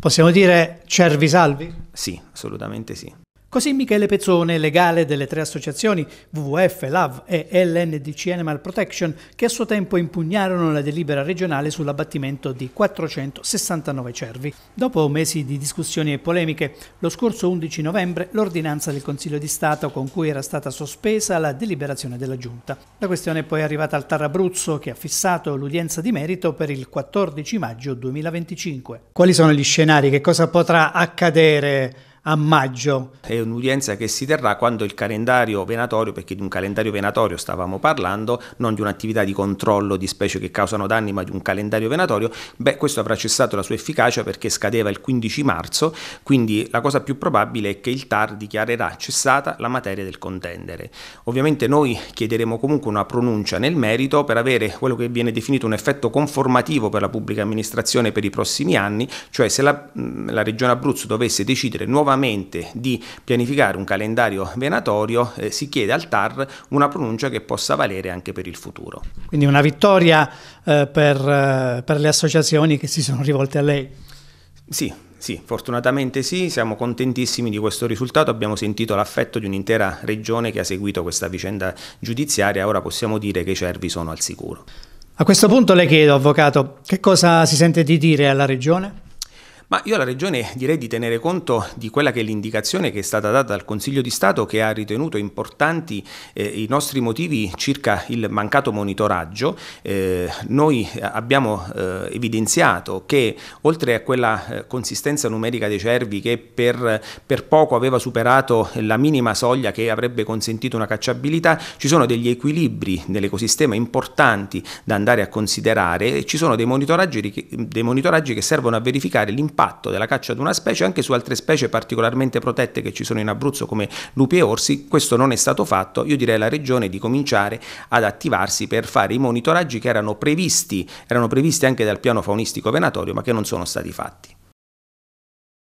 Possiamo dire cervi salvi? Sì, assolutamente sì. Così Michele Pezzone, legale delle tre associazioni WWF, LAV e LNDC Animal Protection, che a suo tempo impugnarono la delibera regionale sull'abbattimento di 469 cervi. Dopo mesi di discussioni e polemiche, lo scorso 11 novembre l'ordinanza del Consiglio di Stato con cui era stata sospesa la deliberazione della Giunta. La questione è poi arrivata al Tar Abruzzo, che ha fissato l'udienza di merito per il 14 maggio 2025. Quali sono gli scenari? Che cosa potrà accadere? a maggio. È un'udienza che si terrà quando il calendario venatorio, perché di un calendario venatorio stavamo parlando, non di un'attività di controllo di specie che causano danni, ma di un calendario venatorio, beh, questo avrà cessato la sua efficacia perché scadeva il 15 marzo, quindi la cosa più probabile è che il TAR dichiarerà cessata la materia del contendere. Ovviamente noi chiederemo comunque una pronuncia nel merito per avere quello che viene definito un effetto conformativo per la pubblica amministrazione per i prossimi anni, cioè se la, mm, la Regione Abruzzo dovesse decidere nuovamente nuovamente di pianificare un calendario venatorio eh, si chiede al TAR una pronuncia che possa valere anche per il futuro. Quindi una vittoria eh, per, eh, per le associazioni che si sono rivolte a lei? Sì, sì, fortunatamente sì, siamo contentissimi di questo risultato, abbiamo sentito l'affetto di un'intera regione che ha seguito questa vicenda giudiziaria, ora possiamo dire che i cervi sono al sicuro. A questo punto le chiedo, Avvocato, che cosa si sente di dire alla Regione? Ma io alla Regione direi di tenere conto di quella che è l'indicazione che è stata data dal Consiglio di Stato che ha ritenuto importanti eh, i nostri motivi circa il mancato monitoraggio. Eh, noi abbiamo eh, evidenziato che oltre a quella eh, consistenza numerica dei cervi che per, per poco aveva superato la minima soglia che avrebbe consentito una cacciabilità, ci sono degli equilibri nell'ecosistema importanti da andare a considerare e ci sono dei monitoraggi, dei monitoraggi che servono a verificare l'impatto l'impatto della caccia di una specie anche su altre specie particolarmente protette che ci sono in Abruzzo come lupi e orsi, questo non è stato fatto, io direi alla regione di cominciare ad attivarsi per fare i monitoraggi che erano previsti, erano previsti anche dal piano faunistico venatorio ma che non sono stati fatti.